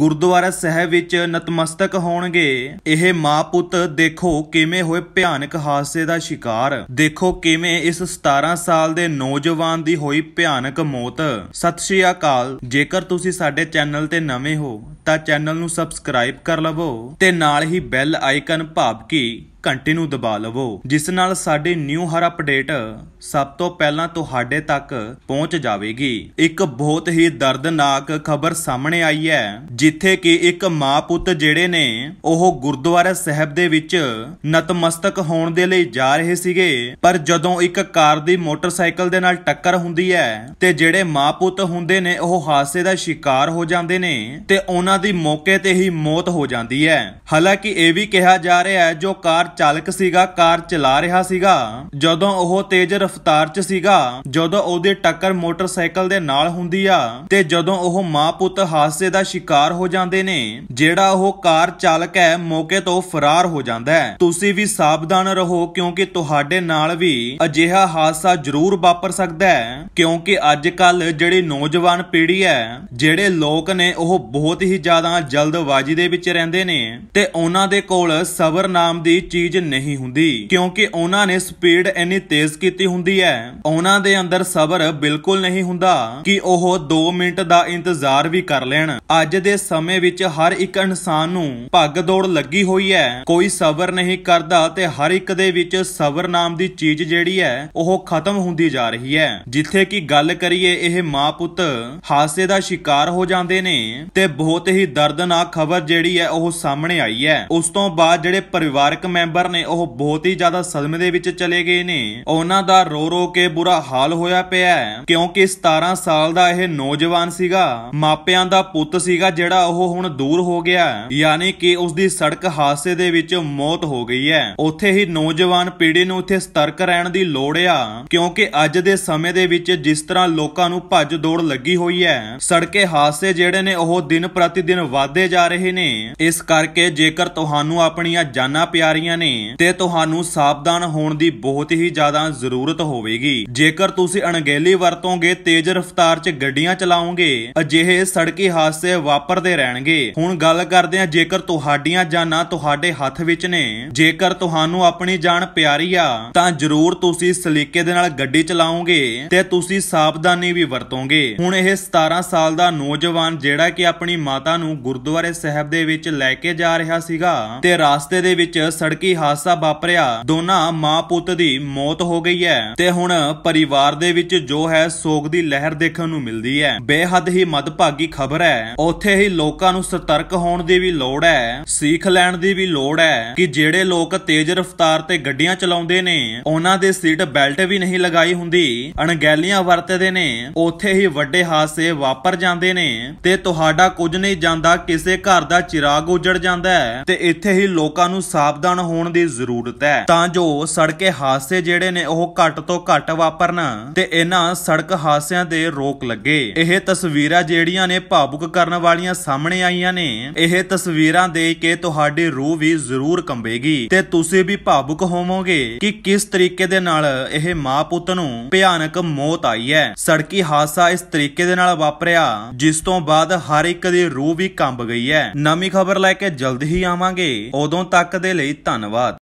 ਗੁਰਦੁਆਰਾ ਸਾਹਿਬ ਵਿੱਚ ਨਤਮਸਤਕ ਹੋਣਗੇ ਇਹ ਮਾਂ ਪੁੱਤ ਦੇਖੋ ਕਿਵੇਂ ਹੋਏ ਭਿਆਨਕ ਹਾਦਸੇ ਦਾ ਸ਼ਿਕਾਰ ਦੇਖੋ ਕਿਵੇਂ ਇਸ 17 ਸਾਲ ਦੇ ਨੌਜਵਾਨ ਦੀ ਹੋਈ ਭਿਆਨਕ ਮੌਤ ਸਤਿ ਸ਼੍ਰੀ ਅਕਾਲ ਜੇਕਰ ਤੁਸੀਂ ਸਾਡੇ ਚੈਨਲ ਤੇ ਨਵੇਂ ਹੋ ਤਾਂ ਚੈਨਲ ਨੂੰ ਸਬਸਕ੍ਰਾਈਬ ਕਰ ਲਵੋ ਤੇ ਨਾਲ ਹੀ ਬੈਲ ਆਈਕਨ ਭਾਬ ਕੀ ਘੰਟੇ ਨੂੰ ਦਬਾ ਲਵੋ ਜਿਸ ਨਾਲ ਸਾਡੇ ਨਿਊ ਹਰ ਅਪਡੇਟ ਸਭ ਤੋਂ ਪਹਿਲਾਂ ਤੁਹਾਡੇ ਤੱਕ ਪਹੁੰਚ ਜਾਵੇਗੀ ਇੱਕ ਬਹੁਤ ਹੀ ਦਰਦਨਾਕ ਖਬਰ ਸਾਹਮਣੇ ਆਈ ਹੈ ਜਿੱਥੇ ਕਿ ਇੱਕ ਮਾਂ ਪੁੱਤ ਜਿਹੜੇ ਨੇ ਉਹ ਗੁਰਦੁਆਰਾ ਸਾਹਿਬ ਦੇ ਵਿੱਚ ਨਤਮਸਤਕ ਹੋਣ ਦੇ ਲਈ ਜਾ ਰਹੇ ਸੀਗੇ ਪਰ ਜਦੋਂ ਇੱਕ ਕਾਰ ਦੀ ਮੋਟਰਸਾਈਕਲ ਦੇ ਨਾਲ ਟੱਕਰ ਹੁੰਦੀ ਹੈ ਤੇ ਜਿਹੜੇ ਮਾਂ ਪੁੱਤ ਹੁੰਦੇ ਨੇ ਉਹ ਹਾਦਸੇ ਦਾ ਸ਼ਿਕਾਰ ਹੋ ਜਾਂਦੇ ਨੇ ਤੇ ਉਹਨਾਂ ਦੀ ਮੌਕੇ ਤੇ ਹੀ ਮੌਤ ਹੋ ਜਾਂਦੀ ਹੈ ਹਾਲਾਂਕਿ ਇਹ ਵੀ ਕਿਹਾ ਜਾ ਰਿਹਾ ਹੈ ਜੋ ਕਾਰ ਚਾਲਕ ਸੀਗਾ ਕਾਰ ਚਲਾ ਰਿਹਾ ਸੀਗਾ ਜਦੋਂ ਉਹ ਤੇਜ਼ ਰਫ਼ਤਾਰ 'ਚ ਸੀਗਾ ਜਦੋਂ ਉਹਦੇ ਟੱਕਰ ਮੋਟਰਸਾਈਕਲ ਦੇ ਨਾਲ ਹੁੰਦੀ ਆ ਤੇ ਜਦੋਂ ਉਹ ਮਾਂ ਪੁੱਤ ਹਾਦਸੇ ਦਾ ਸ਼ਿਕਾਰ ਹੋ ਜਾਂਦੇ ਨੇ ਜਿਹੜਾ ਉਹ ਕਾਰ ਚਾਲਕ ਹੈ ਮੌਕੇ ਤੋਂ ਫਰਾਰ ਹੋ ਜਾਂਦਾ ਹੈ ਤੁਸੀਂ ਵੀ ਸਾਵਧਾਨ ਰਹੋ ਕਿਉਂਕਿ ਤੁਹਾਡੇ ਨਾਲ ਵੀ ਅਜਿਹਾ ਹਾਦਸਾ ਜ਼ਰੂਰ ਵਾਪਰ ਸਕਦਾ ਹੈ ਕਿਉਂਕਿ ਅੱਜ ਕੱਲ ਜਿਹੜੀ ਨੌਜਵਾਨ ਪੀੜ੍ਹੀ ਹੈ ਜਿਹੜੇ ਲੋਕ ਨੇ ਉਹ ਬਹੁਤ ਹੀ ਜ਼ਿਆਦਾ ਜਲਦਬਾਜ਼ੀ ਦੇ ਵਿੱਚ ਰਹਿੰਦੇ ਨੇ ਤੇ ਉਹਨਾਂ ਦੇ ਕੋਲ ਸਬਰ ਨਾਮ ਦੀ ਚੀਜ਼ ਨਹੀਂ ਹੁੰਦੀ ਕਿਉਂਕਿ ਉਹਨਾਂ ਨੇ ਸਪੀਡ ਇੰਨੀ ਤੇਜ਼ ਕੀਤੀ ਹੁੰਦੀ ਹੈ ਉਹਨਾਂ ਦੇ ਅੰਦਰ ਸਬਰ ਬਿਲਕੁਲ ਨਹੀਂ ਹੁੰਦਾ ਕਿ ਉਹ 2 ਮਿੰਟ ਦਾ ਇੰਤਜ਼ਾਰ ਵੀ ਕਰ ਲੈਣ ਅੱਜ ਦੇ ਸਮੇਂ ਵਿੱਚ ਹਰ ਇੱਕ ਇਨਸਾਨ ਨੂੰ ਭੱਗ ਦੌੜ ਲੱਗੀ ਹੋਈ ਹੈ ਕੋਈ ਸਬਰ ਨਹੀਂ ਕਰਦਾ ਤੇ ਹਰ ਇੱਕ ਦੇ ਵਿੱਚ ਸਬਰ ਨਾਮ ਦੀ ਚੀਜ਼ ਜਿਹੜੀ ਹੈ ਉਹ ਖਤਮ ਹੁੰਦੀ ਜਾ ਰਹੀ ਹੈ ਜਿੱਥੇ ਕਿ ਗੱਲ ਕਰੀਏ ਇਹ ਮਾਪੁੱਤ ਹਾਸੇ ਦਾ ਸ਼ਿਕਾਰ ਹੋ ਜਾਂਦੇ ਨੇ ਤੇ ਬਹੁਤ ਹੀ ਦਰਦਨਾਕ ਖਬਰ ਜਿਹੜੀ ਹੈ ਉਹ ਸਾਹਮਣੇ ਆਈ ਹੈ ਉਸ ਤੋਂ ਬਾਅਦ ਜਿਹੜੇ ਪਰਿਵਾਰਕ ਮੈਂ ਮੈਂਬਰ ਨੇ ਉਹ ਬਹੁਤ ਹੀ ਜ਼ਿਆਦਾ ਸਦਮੇ ਦੇ ਵਿੱਚ ਚਲੇ ਗਏ ਨੇ ਉਹਨਾਂ ਦਾ ਰੋ ਰੋ ਕੇ ਬੁਰਾ ਹਾਲ ਹੋਇਆ ਪਿਆ ਕਿਉਂਕਿ 17 ਸਾਲ ਦਾ ਇਹ ਨੌਜਵਾਨ ਸੀਗਾ ਮਾਪਿਆਂ ਦਾ ਪੁੱਤ ਸੀਗਾ ਜਿਹੜਾ ਉਹ ਹੁਣ ਦੂਰ ਹੋ ਗਿਆ ਯਾਨੀ ਕਿ ਉਸ ਦੀ ਸੜਕ ਹਾਦਸੇ ਦੇ ਵਿੱਚ ਮੌਤ ਹੋ ਗਈ ਹੈ ਉੱਥੇ ਹੀ ਨੌਜਵਾਨ ਪੀੜ੍ਹੀ ਨੂੰ ਉੱਥੇ ਸਤਰਕ ਰਹਿਣ ਦੀ ਲੋੜ ਆ ਕਿਉਂਕਿ ਅੱਜ ਦੇ ਸਮੇਂ ਦੇ ਵਿੱਚ ਜਿਸ ਤਰ੍ਹਾਂ ਲੋਕਾਂ ਨੂੰ ਭੱਜ ਦੌੜ ਲੱਗੀ ਹੋਈ ਹੈ ਸੜਕੇ ਹਾਦਸੇ ਜਿਹੜੇ ਨੇ ਉਹ ਦਿਨ ਪ੍ਰਤੀ ਦਿਨ ਵਧਦੇ ਜਾ ਰਹੇ ਨੇ ਇਸ ਕਰਕੇ ਜੇਕਰ ਤੁਹਾਨੂੰ ਆਪਣੀਆਂ ਜਾਨਾਂ ਪਿਆਰੀਆਂ ਨੇ ਤੇ ਤੁਹਾਨੂੰ ਸਾਵਧਾਨ ਹੋਣ ਦੀ ਬਹੁਤ ਹੀ ਜ਼ਿਆਦਾ ਜ਼ਰੂਰਤ ਹੋਵੇਗੀ ਜੇਕਰ ਤੁਸੀਂ ਅਣਗਹਿਲੀ ਵਰਤੋਗੇ ਤੇਜ਼ ਰਫ਼ਤਾਰ 'ਚ ਗੱਡੀਆਂ ਚਲਾਉਂਗੇ ਅਜਿਹੇ ਸੜਕੀ ਹਾਦਸੇ ਵਾਪਰਦੇ ਰਹਿਣਗੇ ਹੁਣ ਗੱਲ ਕਰਦੇ ਹਾਂ ਜੇਕਰ ਤੁਹਾਡੀਆਂ ਜਾਨਾਂ ਤੁਹਾਡੇ ਹੱਥ ਵਿੱਚ ਨੇ ਜੇਕਰ ਤੁਹਾਨੂੰ ਆਪਣੀ ਜਾਨ ਪਿਆਰੀ ਆ ਤਾਂ ਜ਼ਰੂਰ ਤੁਸੀਂ ਸਲੀਕੇ ਦੇ ਨਾਲ ਗੱਡੀ ਚਲਾਉਂਗੇ ਤੇ ਤੁਸੀਂ ਸਾਵਧਾਨੀ ਵੀ ਵਰਤੋਗੇ ਹੁਣ ਇਹ 17 ਸਾਲ ਦਾ ਨੌਜਵਾਨ ਜਿਹੜਾ ਕਿ ਆਪਣੀ ਮਾਤਾ ਨੂੰ ਗੁਰਦੁਆਰੇ ਸਾਹਿਬ ਦੇ ਵਿੱਚ ਲੈ ਕੇ ਜਾ ਰਿਹਾ ਸੀਗਾ ਤੇ ਰਾਸਤੇ ਦੇ ਵਿੱਚ ਸੜਕੀ ਇਹ ਹਾਦਸਾ ਵਾਪਰਿਆ ਦੋਨਾਂ ਮਾਂ ਪੁੱਤ ਦੀ ਮੌਤ ਹੋ ਗਈ ਹੈ ਤੇ ਹੁਣ ਪਰਿਵਾਰ ਦੇ ਵਿੱਚ ਜੋ ਹੈ ਸੋਗ ਦੀ ਲਹਿਰ ਦੇਖਣ ਨੂੰ ਮਿਲਦੀ ਹੈ ਬੇਹੱਦ ਹੀ ਮਦਭਾਗੀ ਖਬਰ ਹੈ ਉੱਥੇ ਹੀ ਲੋਕਾਂ ਨੂੰ ਸਤਰਕ ਹੋਣ ਦੀ ਵੀ ਲੋੜ ਹੈ ਸਿੱਖ ਲੈਣ ਦੀ ਵੀ ਲੋੜ ਹੈ ਕਿ ਜਿਹੜੇ ਲੋਕ ਤੇਜ਼ ਰਫ਼ਤਾਰ ਤੇ ਗੱਡੀਆਂ ਚਲਾਉਂਦੇ ਨੇ ਉਹਨਾਂ ਦੇ ਸੀਟ ਬੈਲਟ ਵੀ ਨਹੀਂ ਲਗਾਈ ਹੁੰਦੀ ਅਣਗਹਿਲੀਆਂ ਵਰਤਦੇ ਨੇ ਉੱਥੇ ਹੀ ਵੱਡੇ ਹਾਦਸੇ ਵਾਪਰ ਜਾਂਦੇ ਨੇ ਤੇ ਤੁਹਾਡਾ ਕੁਝ ਨਹੀਂ ਜਾਂਦਾ ਕਿਸੇ ਘਰ ਦਾ ਚਿਰਾਗ ਉਜੜ ਜਾਂਦਾ ਹੈ ਤੇ ਇੱਥੇ ਹੀ ਲੋਕਾਂ ਨੂੰ ਸਾਵਧਾਨ ਹੋਣ ਹੋਣ ਦੀ ਜ਼ਰੂਰਤ ਹੈ ਤਾਂ ਜੋ ਸੜਕੇ ਹਾਦਸੇ ਜਿਹੜੇ ਨੇ ਉਹ ਘੱਟ ਤੋਂ ਘੱਟ ਵਾਪਰਨ ਤੇ ਇਹਨਾਂ ਸੜਕ ਹਾਦਸਿਆਂ ਤੇ ਰੋਕ ਲੱਗੇ ਇਹ ਤਸਵੀਰਾਂ ਜਿਹੜੀਆਂ ਨੇ ਭਾਵੁਕ ਕਰਨ ਵਾਲੀਆਂ ਸਾਹਮਣੇ ਆਈਆਂ ਨੇ ਇਹ ਤਸਵੀਰਾਂ ਦੇਖ ਕੇ ਤੁਹਾਡੀ ਰੂਹ ਵੀ ਜ਼ਰੂਰ ਕੰਬੇਗੀ ਤੇ ਤੁਸੀਂ ਵੀ ਭਾਵੁਕ ਹੋਵੋਗੇ ਕਿ ਕਿਸ ਤਰੀਕੇ ਦੇ ਨਾਲ ਇਹ ਮਾਂ ਪੁੱਤ ਨੂੰ ਭਿਆਨਕ ਮੌਤ ਆਈ ਹੈ ਸੜਕੀ ਹਾਦਸਾ ਇਸ ਤਰੀਕੇ ਦੇ ਨਾਲ ਵਾਪਰਿਆ ਜਿਸ ਤੋਂ ਬਾਅਦ ਹਰ ਇੱਕ ਦੀ ਰੂਹ ਵੀ ਕੰਬ ਗਈ ਹੈ ਨਵੀਂ ਖਬਰ ਲੈ ਕੇ ਜਲਦ ਹੀ ਆਵਾਂਗੇ ਉਦੋਂ ਤੱਕ ਦੇ ਲਈ ਧੰਨਵਾਦ ਧੰਨਵਾਦ